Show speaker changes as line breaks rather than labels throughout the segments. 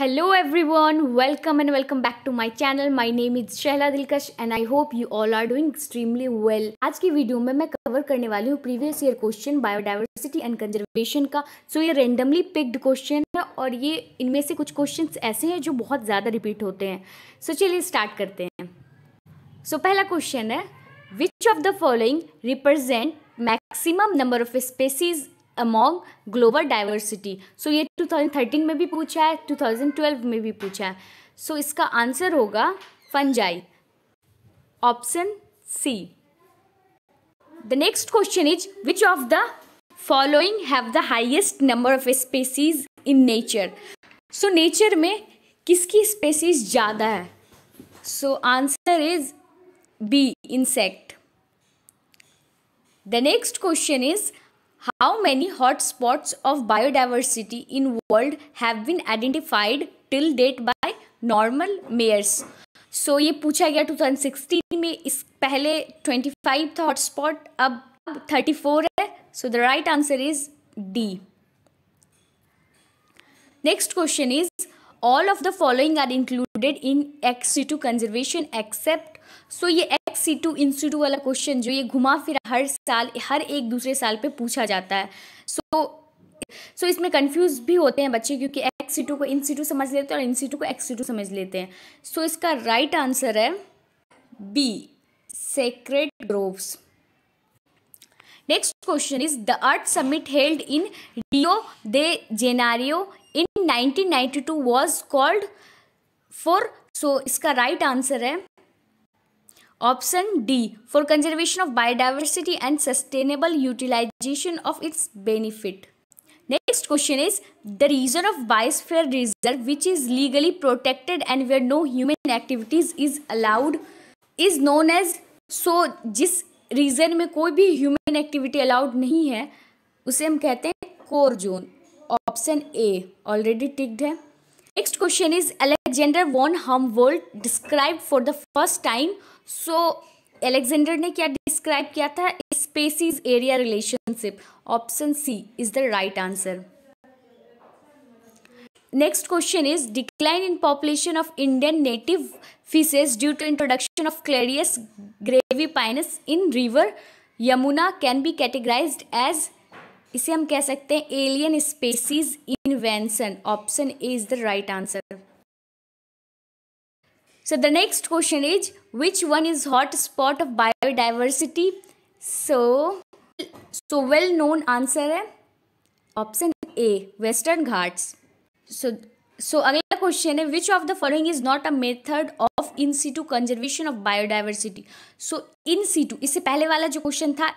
Hello everyone, welcome and welcome back to my channel My name is Shahla Dilkash and I hope you all are doing extremely well आज की video में मैं cover करने वाली हूँ previous year question biodiversity and conservation का so so, ये randomly picked question है और ये इनमें से कुछ क्वेश्चन ऐसे हैं जो बहुत ज़्यादा रिपीट होते हैं सो so, चलिए स्टार्ट करते हैं सो so, पहला क्वेश्चन है which of the following represent maximum number of species among global diversity so ये 2013 में भी पूछा है 2012 में भी पूछा है सो so, इसका आंसर होगा fungi option C the next question is which of the following have the highest number of species in nature so nature में किसकी स्पेसीज ज़्यादा है so answer is B insect the next question is How many hotspots of biodiversity in world have been identified till date by normal mayors? so, ये पूछा गया 2016 में इस पहले 25 था हॉटस्पॉट अब 34 है So, the right answer is D. Next question is: all of the following are included in ex Two conservation except so so, ये ex situ in situ वाला क्वेश्चन जो ये घुमा फिरा हर साल हर एक दूसरे साल पे पूछा जाता है सो so, सो so इसमें कंफ्यूज भी होते हैं बच्चे क्योंकि एक्स सी टू को इन सी टू समझ लेते हैं और इन सी टू को एक्स सी टू समझ लेते हैं सो so, इसका राइट right आंसर है B sacred groves next question is the earth summit held in Rio de Janeiro in nineteen 1992 was called for so इसका right right answer है option D for conservation of biodiversity and sustainable utilisation of its benefit next question is the region of biosphere reserve which is legally protected and where no human activities is allowed is known as so जिस region में कोई भी human activity allowed नहीं है उसे हम कहते हैं core zone option A already ticked है नेक्स्ट क्वेश्चन इज अले Alexander von Humboldt describe for the first time so Alexander ने क्या डिस्क्राइब किया था species area relationship option C is the right answer next question is decline in population of Indian native fishes due to introduction of Clarias gariepinus in river Yamuna can be categorise as इसे हम कह सकते हैं alien species invention option A is the right answer so the next question is which one is hot spot of biodiversity so so well known answer है option A Western Ghats so so अगला question है which of the following is not a method of in situ conservation of biodiversity so in situ इससे पहले वाला जो question था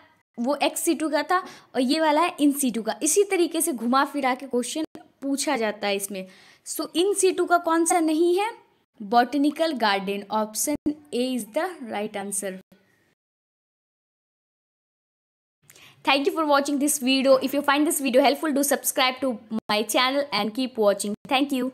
वो x C to का था और ये वाला है इन सी टू का इसी तरीके से घुमा फिरा के क्वेश्चन पूछा जाता है इसमें सो इन सी टू का कौन सा नहीं है Botanical garden. Option A is the right answer. Thank you for watching this video. If you find this video helpful, do subscribe to my channel and keep watching. Thank you.